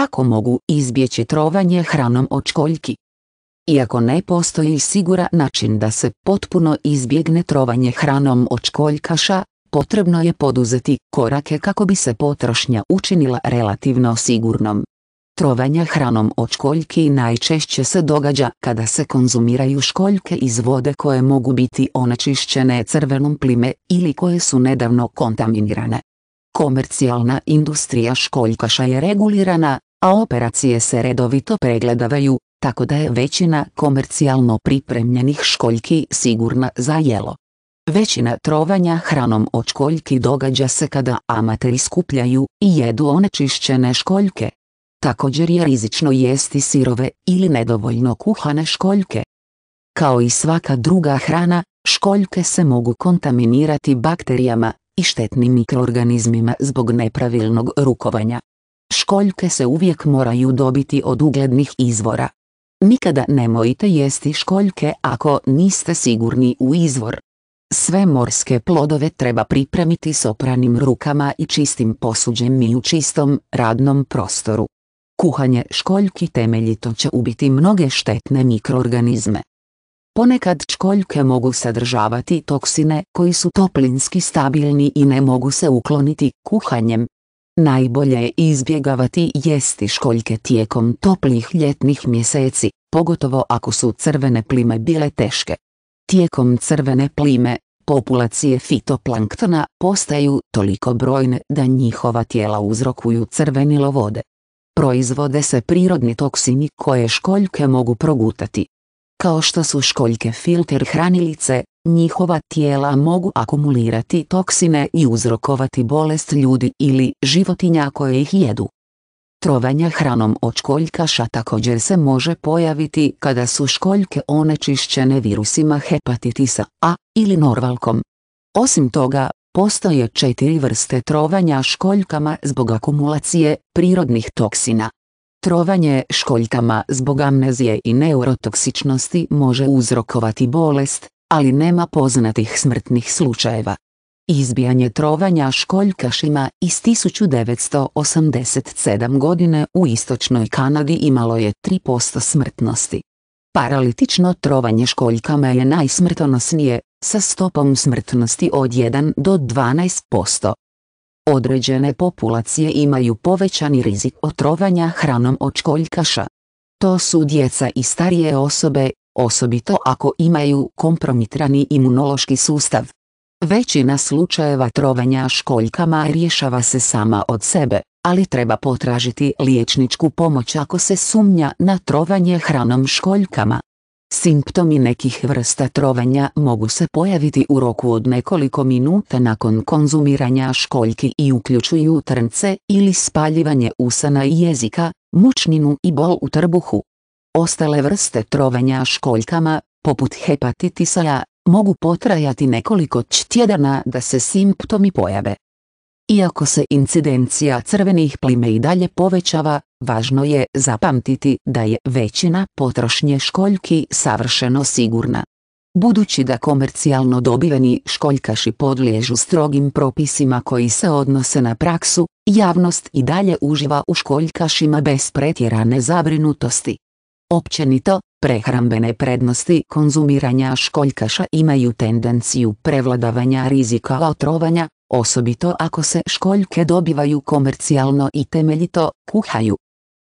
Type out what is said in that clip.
kako mogu izbjeći trovanje hranom od školjki. Iako ne postoji siguran način da se potpuno izbjegne trovanje hranom od školjkaša, potrebno je poduzeti korake kako bi se potrošnja učinila relativno sigurnom. Trovanje hranom od školjki najčešće se događa kada se konzumiraju školjke iz vode koje mogu biti onečišćene crvenom plime ili koje su nedavno kontaminirane. Komercijalna industrija školjkaša je regulirana, a operacije se redovito pregledavaju, tako da je većina komercijalno pripremljenih školjki sigurna za jelo. Većina trovanja hranom od školjki događa se kada amateri skupljaju i jedu onečišćene školjke. Također je rizično jesti sirove ili nedovoljno kuhane školjke. Kao i svaka druga hrana, školjke se mogu kontaminirati bakterijama i štetnim mikroorganizmima zbog nepravilnog rukovanja. Školjke se uvijek moraju dobiti od uglednih izvora. Nikada nemojte jesti školjke ako niste sigurni u izvor. Sve morske plodove treba pripremiti s opranim rukama i čistim posuđem i u čistom, radnom prostoru. Kuhanje školjki temeljito će ubiti mnoge štetne mikroorganizme. Ponekad školjke mogu sadržavati toksine koji su toplinski stabilni i ne mogu se ukloniti kuhanjem, Najbolje je izbjegavati jesti školjke tijekom toplih ljetnih mjeseci, pogotovo ako su crvene plime bile teške. Tijekom crvene plime, populacije fitoplanktona postaju toliko brojne da njihova tijela uzrokuju crvenilo vode. Proizvode se prirodni toksini koje školjke mogu progutati. Kao što su školjke filter hranilice, Njihova tijela mogu akumulirati toksine i uzrokovati bolest ljudi ili životinja koje ih jedu. Trovanja hranom od školjkaša također se može pojaviti kada su školjke onečišćene virusima hepatitisa A ili norvalkom. Osim toga, postoje četiri vrste trovanja školjkama zbog akumulacije prirodnih toksina. Trovanje školjkama zbog amnezije i neurotoksičnosti može uzrokovati bolest, ali nema poznatih smrtnih slučajeva. Izbijanje trovanja školjkašima iz 1987 godine u istočnoj Kanadi imalo je 3% smrtnosti. Paralitično trovanje školjkama je najsmrtonosnije, sa stopom smrtnosti od 1 do 12%. Određene populacije imaju povećani rizik otrovanja hranom od školjkaša. To su djeca i starije osobe osobito ako imaju kompromitrani imunološki sustav. Većina slučajeva trovanja školjkama rješava se sama od sebe, ali treba potražiti liječničku pomoć ako se sumnja na trovanje hranom školjkama. Simptomi nekih vrsta trovanja mogu se pojaviti u roku od nekoliko minuta nakon konzumiranja školjki i uključuju trnce ili spaljivanje usana i jezika, mučninu i bol u trbuhu. Ostale vrste trovanja školjkama, poput hepatitisa mogu potrajati nekoliko čtjedana da se simptomi pojave. Iako se incidencija crvenih plime i dalje povećava, važno je zapamtiti da je većina potrošnje školjki savršeno sigurna. Budući da komercijalno dobiveni školjkaši podliježu strogim propisima koji se odnose na praksu, javnost i dalje uživa u školjkašima bez pretjerane zabrinutosti. Općenito, prehrambene prednosti konzumiranja školjkaša imaju tendenciju prevladavanja rizika otrovanja, osobito ako se školjke dobivaju komercijalno i temeljito kuhaju.